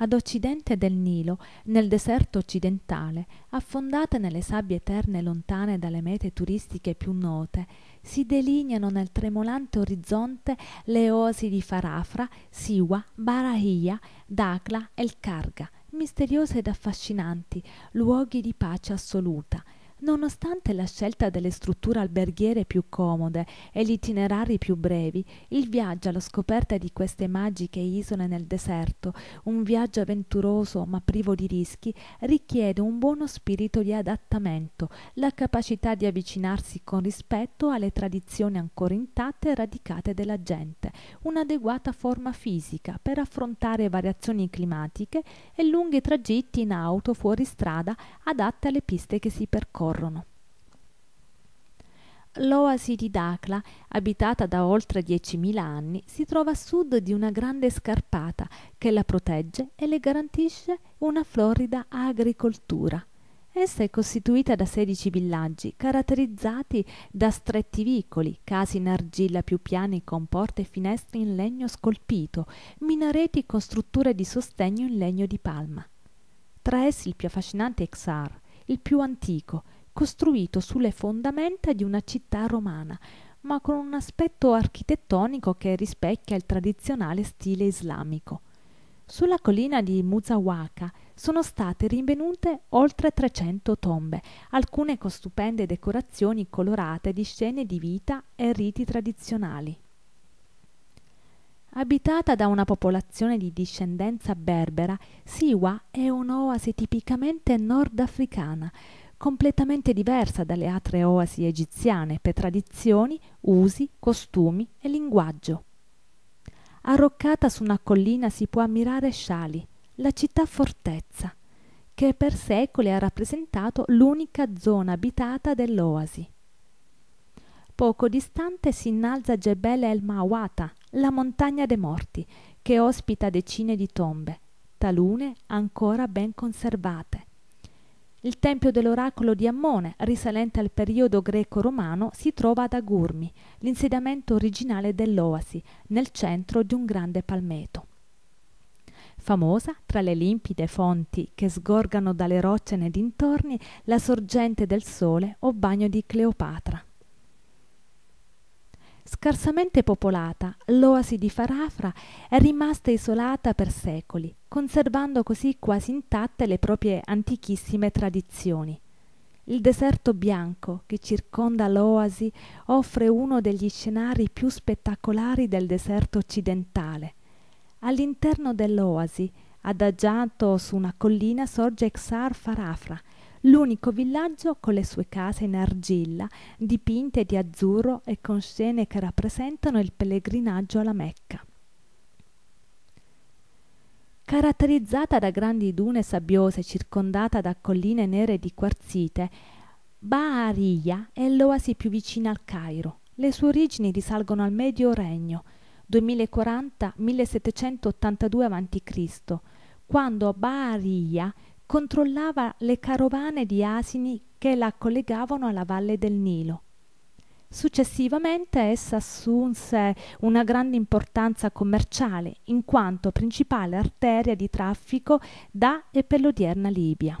ad occidente del Nilo, nel deserto occidentale, affondate nelle sabbie eterne lontane dalle mete turistiche più note, si delineano nel tremolante orizzonte le oasi di Farafra, Siwa, Barahia, Dakla e il Karga, misteriose ed affascinanti, luoghi di pace assoluta – Nonostante la scelta delle strutture alberghiere più comode e gli itinerari più brevi, il viaggio alla scoperta di queste magiche isole nel deserto, un viaggio avventuroso ma privo di rischi, richiede un buono spirito di adattamento, la capacità di avvicinarsi con rispetto alle tradizioni ancora intatte e radicate della gente, un'adeguata forma fisica per affrontare variazioni climatiche e lunghi tragitti in auto fuori strada adatte alle piste che si percorrono scorrono. L'oasi di Dacla, abitata da oltre 10.000 anni, si trova a sud di una grande scarpata che la protegge e le garantisce una florida agricoltura. Essa è costituita da 16 villaggi caratterizzati da stretti vicoli, case in argilla più piani con porte e finestre in legno scolpito, minareti con strutture di sostegno in legno di palma. Tra essi il più affascinante è Xar, il più antico, costruito sulle fondamenta di una città romana, ma con un aspetto architettonico che rispecchia il tradizionale stile islamico. Sulla collina di Muzawaka sono state rinvenute oltre 300 tombe, alcune con stupende decorazioni colorate di scene di vita e riti tradizionali. Abitata da una popolazione di discendenza berbera, Siwa è un'oasi tipicamente nordafricana, completamente diversa dalle altre oasi egiziane per tradizioni, usi, costumi e linguaggio. Arroccata su una collina si può ammirare Sciali, la città fortezza, che per secoli ha rappresentato l'unica zona abitata dell'oasi. Poco distante si innalza Jebel El Mawata, la montagna dei morti, che ospita decine di tombe, talune ancora ben conservate, il tempio dell'oracolo di Ammone, risalente al periodo greco-romano, si trova ad Agurmi, l'insediamento originale dell'oasi, nel centro di un grande palmeto. Famosa, tra le limpide fonti che sgorgano dalle rocce nei dintorni, la sorgente del sole o bagno di Cleopatra. Scarsamente popolata, l'oasi di Farafra è rimasta isolata per secoli, conservando così quasi intatte le proprie antichissime tradizioni. Il deserto bianco che circonda l'oasi offre uno degli scenari più spettacolari del deserto occidentale. All'interno dell'oasi, adagiato su una collina, sorge Xar Farafra, l'unico villaggio con le sue case in argilla, dipinte di azzurro e con scene che rappresentano il pellegrinaggio alla Mecca. Caratterizzata da grandi dune sabbiose circondata da colline nere di quarzite, Baaria è l'oasi più vicina al Cairo. Le sue origini risalgono al Medio Regno, 2040-1782 a.C., quando Baaria controllava le carovane di asini che la collegavano alla valle del Nilo. Successivamente essa assunse una grande importanza commerciale in quanto principale arteria di traffico da e per l'odierna Libia.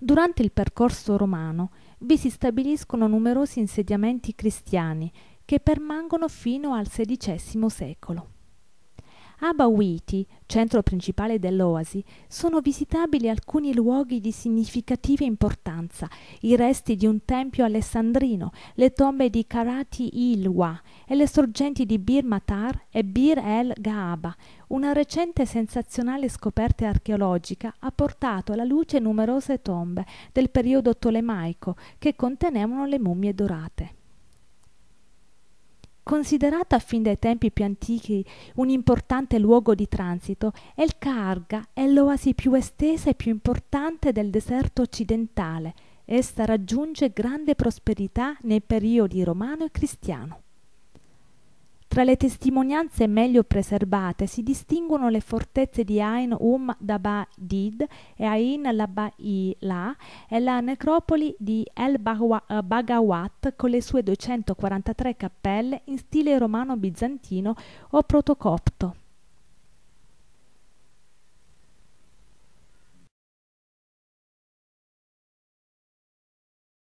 Durante il percorso romano vi si stabiliscono numerosi insediamenti cristiani che permangono fino al XVI secolo. A Bawiti, centro principale dell'oasi, sono visitabili alcuni luoghi di significativa importanza, i resti di un tempio alessandrino, le tombe di Karati Ilwa e le sorgenti di Bir Matar e Bir el Gaaba. Una recente e sensazionale scoperta archeologica ha portato alla luce numerose tombe del periodo tolemaico che contenevano le mummie dorate. Considerata fin dai tempi più antichi un importante luogo di transito, El Carga è l'oasi più estesa e più importante del deserto occidentale. Essa raggiunge grande prosperità nei periodi romano e cristiano. Tra le testimonianze meglio preservate si distinguono le fortezze di Ain um Dabadid e Ain Labaila e la necropoli di El Bagawat con le sue 243 cappelle in stile romano-bizantino o protocopto.